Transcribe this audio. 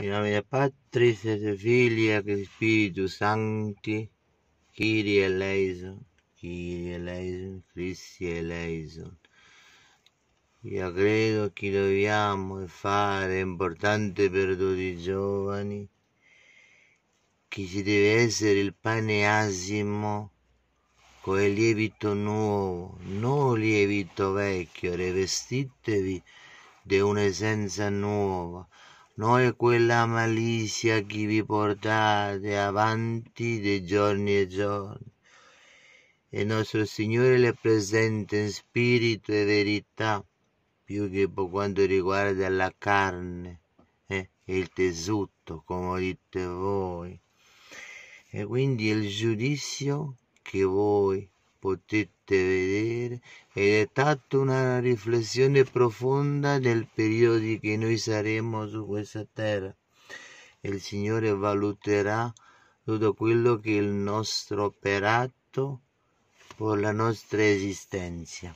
In nome nomine Patris et Filii et Spirito Sancti, Kyrie eleison, Kyrie eleison, Cristi eleison. Io credo che dobbiamo fare, è importante per tutti i giovani, che ci deve essere il pane asimo con il lievito nuovo, non il lievito vecchio, rivestitevi di un'essenza nuova No è quella malizia che vi portate avanti di giorni e giorni. E nostro Signore le presenta in spirito e verità, più che per quanto riguarda la carne eh, e il tessuto, come dite voi. E quindi il giudizio che voi potete vedere ed è stata una riflessione profonda del periodo che noi saremo su questa terra. Il Signore valuterà tutto quello che è il nostro operato per la nostra esistenza.